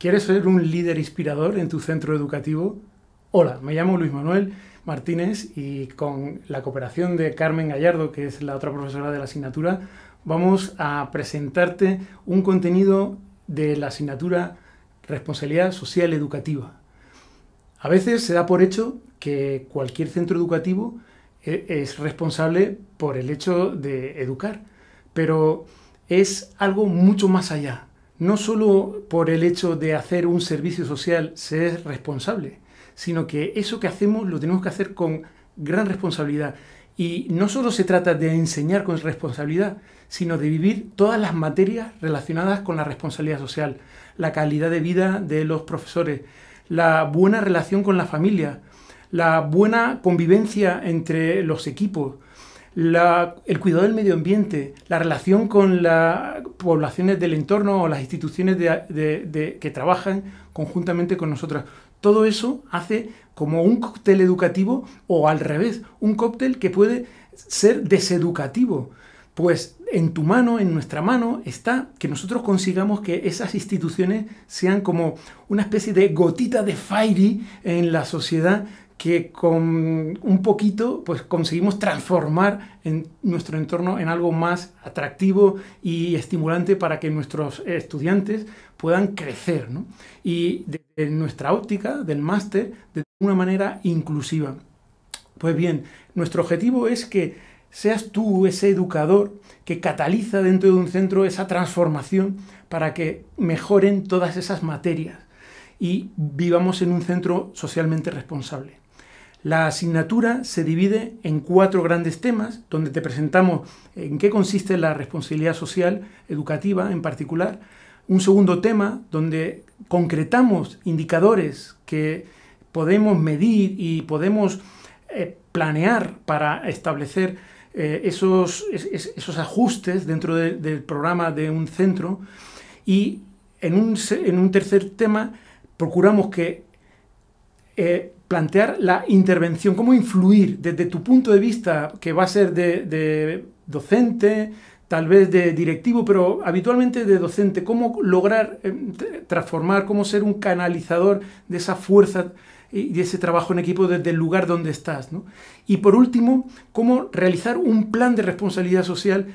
¿Quieres ser un líder inspirador en tu centro educativo? Hola, me llamo Luis Manuel Martínez y con la cooperación de Carmen Gallardo, que es la otra profesora de la asignatura, vamos a presentarte un contenido de la asignatura Responsabilidad Social Educativa. A veces se da por hecho que cualquier centro educativo eh, es responsable por el hecho de educar, pero es algo mucho más allá no solo por el hecho de hacer un servicio social se es responsable, sino que eso que hacemos lo tenemos que hacer con gran responsabilidad. Y no solo se trata de enseñar con responsabilidad, sino de vivir todas las materias relacionadas con la responsabilidad social, la calidad de vida de los profesores, la buena relación con la familia, la buena convivencia entre los equipos, el cuidado del medio ambiente, la relación con las poblaciones del entorno o las instituciones de, que trabajan conjuntamente con nosotras. Todo eso hace como un cóctel educativo o al revés, un cóctel que puede ser deseducativo. Pues en tu mano, en nuestra mano, está que nosotros consigamos que esas instituciones sean como una especie de gotita de fairy en la sociedad que con un poquito pues conseguimos transformar en nuestro entorno en algo más atractivo y estimulante para que nuestros estudiantes puedan crecer y desde nuestra óptica del máster de una manera inclusiva. Pues bien, nuestro objetivo es que seas tú ese educador que cataliza dentro de un centro esa transformación para que mejoren todas esas materias y vivamos en un centro socialmente responsable. La asignatura se divide en cuatro grandes temas, donde te presentamos en qué consiste la responsabilidad social educativa en particular. Un segundo tema, donde concretamos indicadores que podemos medir y podemos eh, planear para establecer eh, esos, esos, ajustes dentro del programa de un centro y en un, tercer tema procuramos que eh, plantear la intervención, cómo influir desde tu punto de vista, que va a ser de, docente, tal vez de directivo, pero habitualmente de docente, cómo lograr em, transformar, cómo ser un canalizador de esa fuerza y ese trabajo en equipo desde el lugar donde estás. Y por último, cómo realizar un plan de responsabilidad social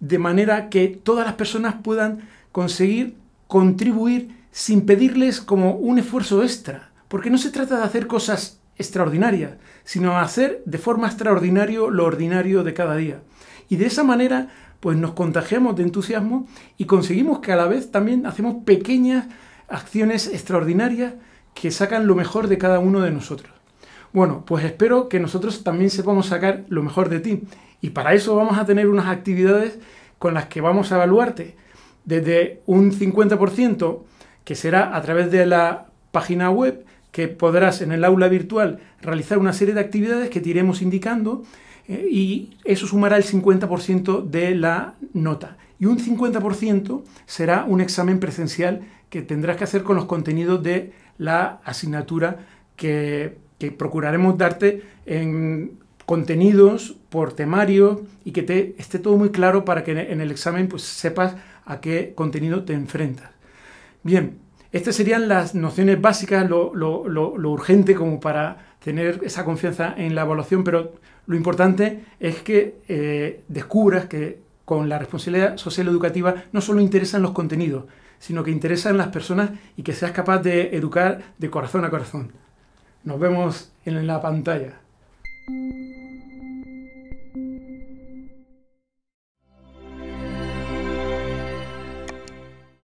de manera que todas las personas puedan conseguir contribuir sin pedirles como un esfuerzo extra. Porque no se trata de hacer cosas extraordinarias, sino hacer de forma extraordinaria lo ordinario de cada día. Y de esa manera, pues nos contagiamos de entusiasmo y conseguimos que a la vez también hacemos pequeñas acciones extraordinarias que sacan lo mejor de cada uno de nosotros. Bueno, pues espero que nosotros también sepamos sacar lo mejor de ti. Y para eso vamos a tener unas actividades con las que vamos a evaluarte. Desde un 50%, que será a través de la página web, que podrás en el aula virtual realizar una serie de actividades que te iremos indicando eh, y eso sumará el 50% de la nota. Y un 50% será un examen presencial que tendrás que hacer con los contenidos de la asignatura que, procuraremos darte en contenidos por temario y que esté todo muy claro para que en el examen pues, sepas a qué contenido te enfrentas. Bien, estas serían las nociones básicas, lo, urgente como para tener esa confianza en la evaluación, pero lo importante es que eh, descubras que con la responsabilidad social educativa no solo interesan los contenidos, sino que interesa las personas y que seas capaz de educar de corazón a corazón. Nos vemos en la pantalla.